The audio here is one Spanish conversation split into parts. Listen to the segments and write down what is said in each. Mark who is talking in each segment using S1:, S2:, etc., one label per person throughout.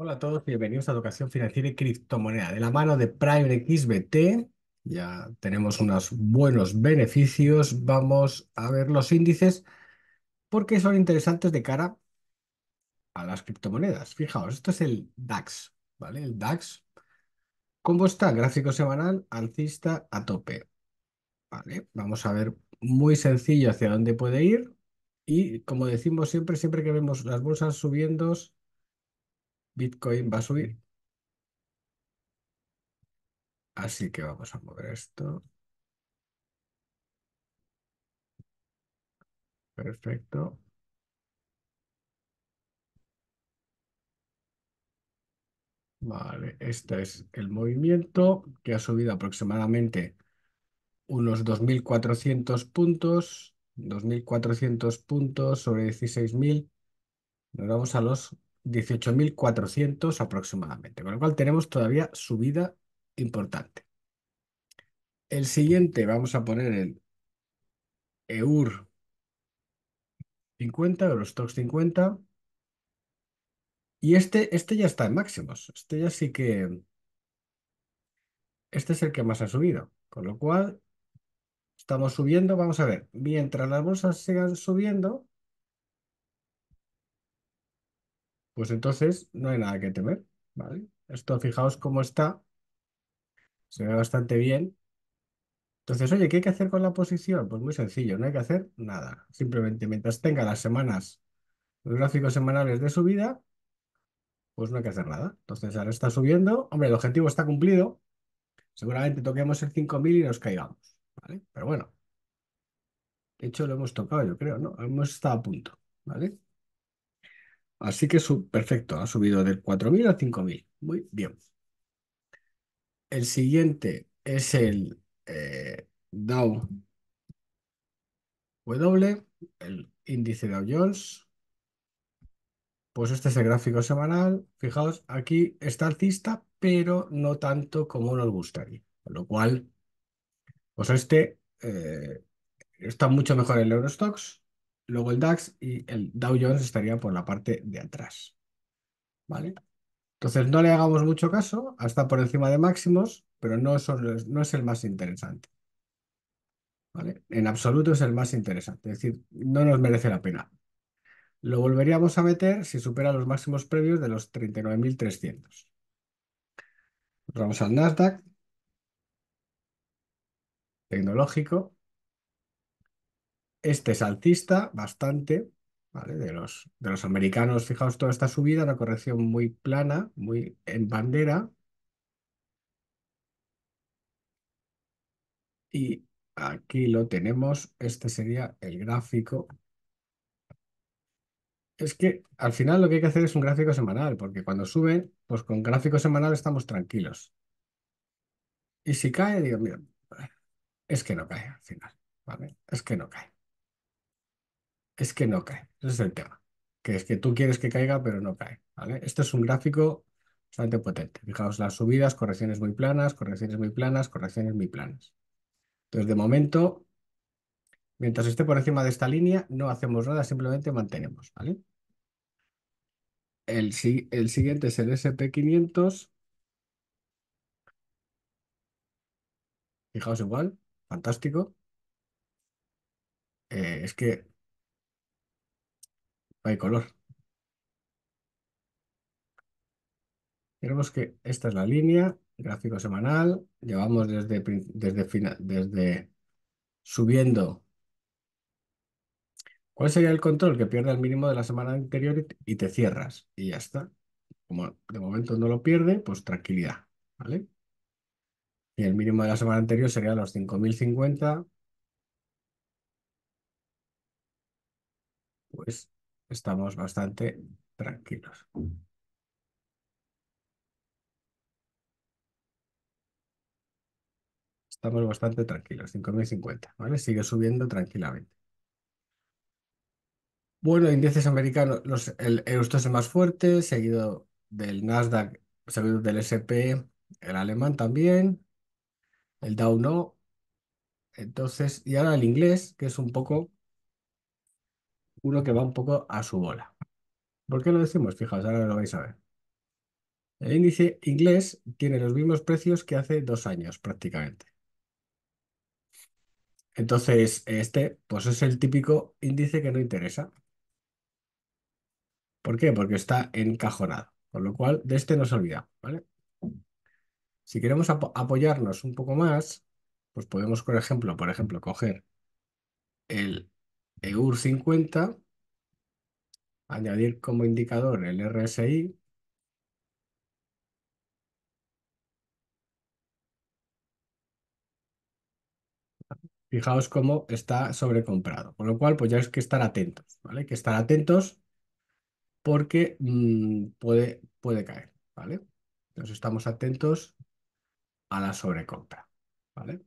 S1: Hola a todos, bienvenidos a Educación Financiera y Criptomoneda. De la mano de Prime XBT, ya tenemos unos buenos beneficios. Vamos a ver los índices porque son interesantes de cara a las criptomonedas. Fijaos, esto es el DAX, ¿vale? El DAX, ¿cómo está? Gráfico semanal, alcista a tope. Vale, vamos a ver muy sencillo hacia dónde puede ir. Y como decimos siempre, siempre que vemos las bolsas subiendo, Bitcoin va a subir. Así que vamos a mover esto. Perfecto. Vale, este es el movimiento que ha subido aproximadamente unos 2.400 puntos, 2.400 puntos sobre 16.000. Nos vamos a los 18.400 aproximadamente, con lo cual tenemos todavía subida importante. El siguiente, vamos a poner el EUR 50, Eurostox 50. Y este, este ya está en máximos. Este ya sí que... Este es el que más ha subido. Con lo cual, estamos subiendo. Vamos a ver, mientras las bolsas sigan subiendo, pues entonces no hay nada que temer, ¿vale? Esto fijaos cómo está, se ve bastante bien. Entonces, oye, ¿qué hay que hacer con la posición? Pues muy sencillo, no hay que hacer nada. Simplemente mientras tenga las semanas, los gráficos semanales de subida, pues no hay que hacer nada. Entonces ahora está subiendo, hombre, el objetivo está cumplido, seguramente toquemos el 5000 y nos caigamos, ¿vale? Pero bueno, de hecho lo hemos tocado, yo creo, ¿no? Hemos estado a punto, ¿vale? Así que su, perfecto, ha subido de 4.000 a 5.000. Muy bien. El siguiente es el eh, Dow W, el índice Dow Jones. Pues este es el gráfico semanal. Fijaos, aquí está alcista, pero no tanto como nos gustaría. Con lo cual, pues este eh, está mucho mejor el Eurostox luego el DAX y el Dow Jones estaría por la parte de atrás. ¿Vale? Entonces no le hagamos mucho caso, hasta por encima de máximos, pero no, es, no es el más interesante. ¿Vale? En absoluto es el más interesante, es decir, no nos merece la pena. Lo volveríamos a meter si supera los máximos previos de los 39.300. Vamos al Nasdaq, tecnológico, este es altista bastante, ¿vale? De los, de los americanos, fijaos toda esta subida, una corrección muy plana, muy en bandera. Y aquí lo tenemos, este sería el gráfico. Es que al final lo que hay que hacer es un gráfico semanal, porque cuando suben, pues con gráfico semanal estamos tranquilos. Y si cae, digo, mira, es que no cae al final, ¿vale? Es que no cae es que no cae. Ese es el tema. Que es que tú quieres que caiga, pero no cae. ¿vale? Este es un gráfico bastante potente. Fijaos las subidas, correcciones muy planas, correcciones muy planas, correcciones muy planas. Entonces, de momento, mientras esté por encima de esta línea, no hacemos nada, simplemente mantenemos. ¿vale? El, el siguiente es el SP500. Fijaos igual, fantástico. Eh, es que de color. Tenemos que esta es la línea, gráfico semanal. Llevamos desde, desde, desde subiendo. ¿Cuál sería el control? Que pierda el mínimo de la semana anterior y te cierras. Y ya está. Como de momento no lo pierde, pues tranquilidad. ¿Vale? Y el mínimo de la semana anterior sería los 5050. Pues estamos bastante tranquilos. Estamos bastante tranquilos, 5.050, ¿vale? Sigue subiendo tranquilamente. Bueno, índices americanos, los, el Eurostoxx es más fuerte, seguido del Nasdaq, seguido del SP, el alemán también, el Dow no. Entonces, y ahora el inglés, que es un poco uno que va un poco a su bola. ¿Por qué lo decimos? Fijaos, ahora lo vais a ver. El índice inglés tiene los mismos precios que hace dos años prácticamente. Entonces, este pues es el típico índice que no interesa. ¿Por qué? Porque está encajonado. Con lo cual, de este se olvida, ¿vale? Si queremos apoyarnos un poco más, pues podemos, por ejemplo, por ejemplo, coger el EUR50, añadir como indicador el RSI, fijaos cómo está sobrecomprado. Con lo cual, pues ya es que estar atentos, ¿vale? que estar atentos porque mm, puede, puede caer, ¿vale? Entonces estamos atentos a la sobrecompra, ¿vale?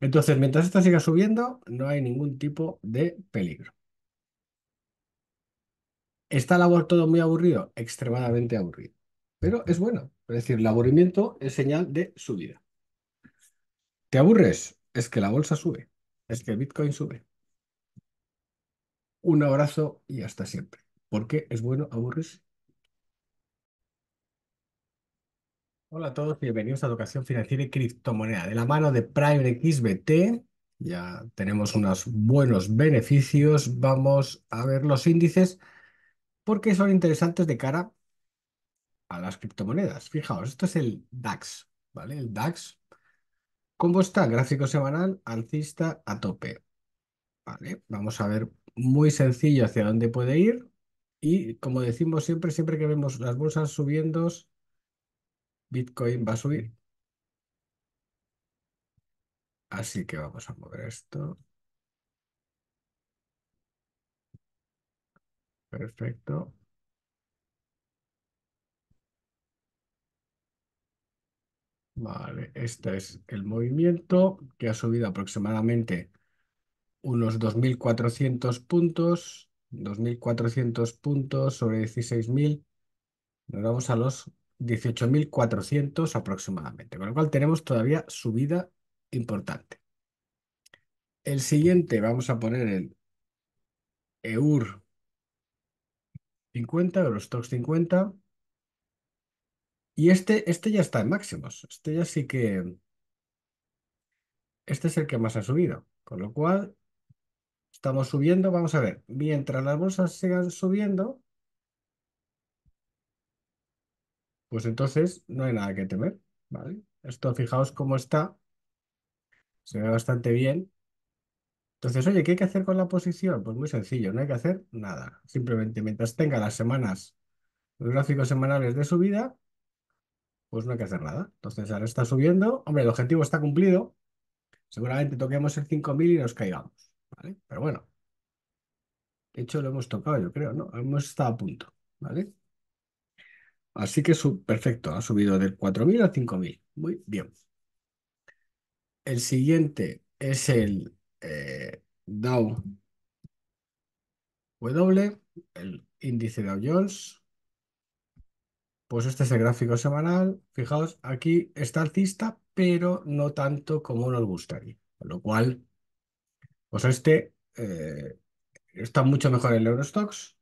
S1: Entonces, mientras esta siga subiendo, no hay ningún tipo de peligro. ¿Está labor todo muy aburrido? Extremadamente aburrido. Pero es bueno. Es decir, el aburrimiento es señal de subida. ¿Te aburres? Es que la bolsa sube. Es que Bitcoin sube. Un abrazo y hasta siempre. Porque es bueno aburrirse. Hola a todos, bienvenidos a Educación Financiera y Criptomoneda. De la mano de Prime XBT, ya tenemos unos buenos beneficios. Vamos a ver los índices porque son interesantes de cara a las criptomonedas. Fijaos, esto es el DAX, ¿vale? El DAX. ¿Cómo está? Gráfico semanal, alcista a tope. Vale, vamos a ver muy sencillo hacia dónde puede ir. Y como decimos siempre, siempre que vemos las bolsas subiendo, Bitcoin va a subir. Así que vamos a mover esto. Perfecto. Vale, este es el movimiento que ha subido aproximadamente unos 2.400 puntos, 2.400 puntos sobre 16.000. Nos vamos a los 18.400 aproximadamente, con lo cual tenemos todavía subida importante. El siguiente, vamos a poner el EUR 50, Eurostox 50. Y este, este ya está en máximos. Este ya sí que... Este es el que más ha subido. Con lo cual, estamos subiendo. Vamos a ver, mientras las bolsas sigan subiendo, pues entonces no hay nada que temer, ¿vale? Esto fijaos cómo está, se ve bastante bien. Entonces, oye, ¿qué hay que hacer con la posición? Pues muy sencillo, no hay que hacer nada. Simplemente mientras tenga las semanas, los gráficos semanales de subida, pues no hay que hacer nada. Entonces, ahora está subiendo. Hombre, el objetivo está cumplido. Seguramente toquemos el 5000 y nos caigamos, ¿vale? Pero bueno, de hecho lo hemos tocado, yo creo, ¿no? Hemos estado a punto, ¿vale? Así que su, perfecto, ha subido de 4.000 a 5.000. Muy bien. El siguiente es el eh, Dow W, el índice Dow Jones. Pues este es el gráfico semanal. Fijaos, aquí está alcista, pero no tanto como nos gustaría. Con lo cual, pues este eh, está mucho mejor el Eurostox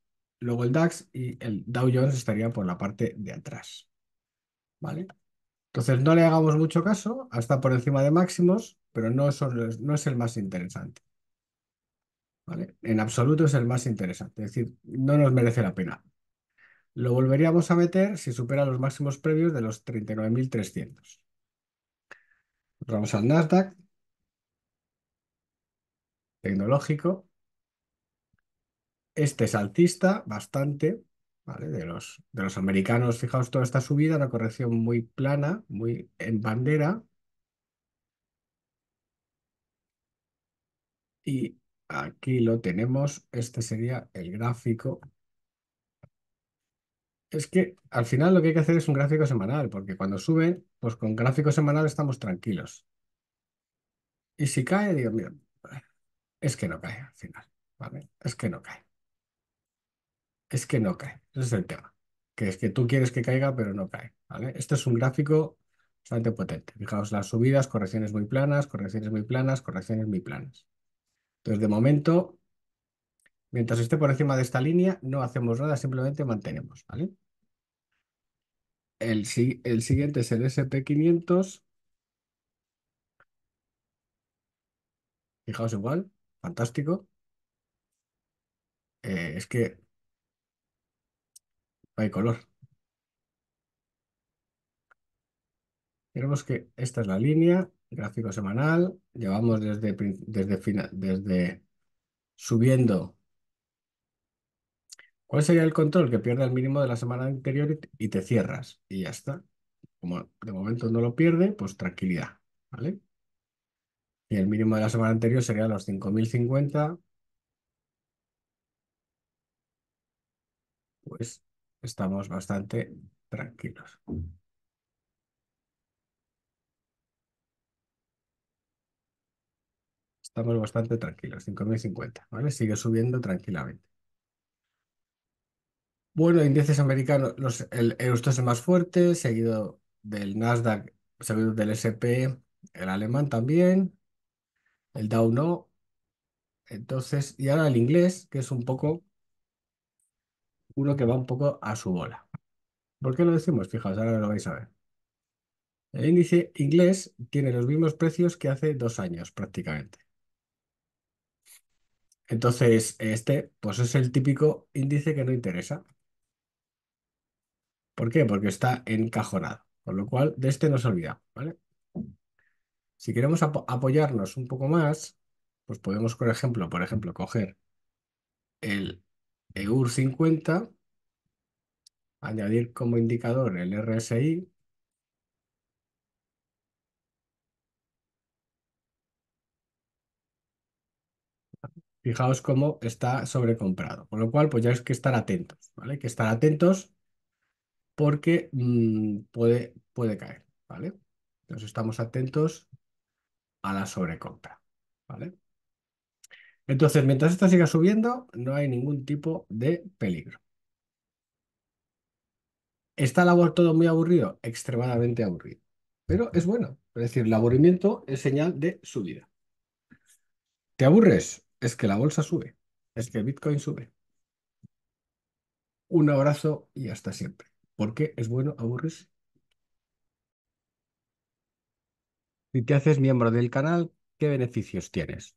S1: luego el DAX y el Dow Jones estaría por la parte de atrás. ¿Vale? Entonces no le hagamos mucho caso, hasta por encima de máximos, pero no, no es el más interesante. ¿Vale? En absoluto es el más interesante, es decir, no nos merece la pena. Lo volveríamos a meter si supera los máximos previos de los 39.300. Vamos al Nasdaq, tecnológico, este es altista, bastante, ¿vale? De los, de los americanos, fijaos toda esta subida, una corrección muy plana, muy en bandera. Y aquí lo tenemos, este sería el gráfico. Es que al final lo que hay que hacer es un gráfico semanal, porque cuando suben pues con gráfico semanal estamos tranquilos. Y si cae, digo, mira, es que no cae al final, ¿vale? Es que no cae es que no cae. Ese es el tema. Que es que tú quieres que caiga, pero no cae. ¿vale? Este es un gráfico bastante potente. Fijaos las subidas, correcciones muy planas, correcciones muy planas, correcciones muy planas. Entonces, de momento, mientras esté por encima de esta línea, no hacemos nada, simplemente mantenemos. ¿vale? El, el siguiente es el SP500. Fijaos igual, fantástico. Eh, es que hay color. Tenemos que esta es la línea, gráfico semanal, llevamos desde, desde, desde subiendo. ¿Cuál sería el control? Que pierda el mínimo de la semana anterior y te cierras. Y ya está. Como de momento no lo pierde, pues tranquilidad. ¿Vale? Y el mínimo de la semana anterior sería los 5050. Pues estamos bastante tranquilos. Estamos bastante tranquilos, 5.050, ¿vale? Sigue subiendo tranquilamente. Bueno, índices americanos, los, el Eurostoxx es más fuerte, seguido del Nasdaq, seguido del SP, el alemán también, el Dow no. Entonces, y ahora el inglés, que es un poco uno que va un poco a su bola. ¿Por qué lo decimos? Fijaos, ahora lo vais a ver. El índice inglés tiene los mismos precios que hace dos años prácticamente. Entonces, este pues es el típico índice que no interesa. ¿Por qué? Porque está encajonado. Con lo cual, de este nos olvida, ¿vale? Si queremos apoyarnos un poco más, pues podemos, por ejemplo, por ejemplo, coger el EUR 50 añadir como indicador el RSI, fijaos cómo está sobrecomprado. Con lo cual, pues ya es que estar atentos, ¿vale? que estar atentos porque mm, puede, puede caer, ¿vale? Entonces estamos atentos a la sobrecompra. Entonces, mientras esta siga subiendo, no hay ningún tipo de peligro. ¿Está labor todo muy aburrido? Extremadamente aburrido. Pero es bueno. Es decir, el aburrimiento es señal de subida. ¿Te aburres? Es que la bolsa sube. Es que Bitcoin sube. Un abrazo y hasta siempre. ¿Por qué es bueno aburrirse? Si te haces miembro del canal, ¿qué beneficios tienes?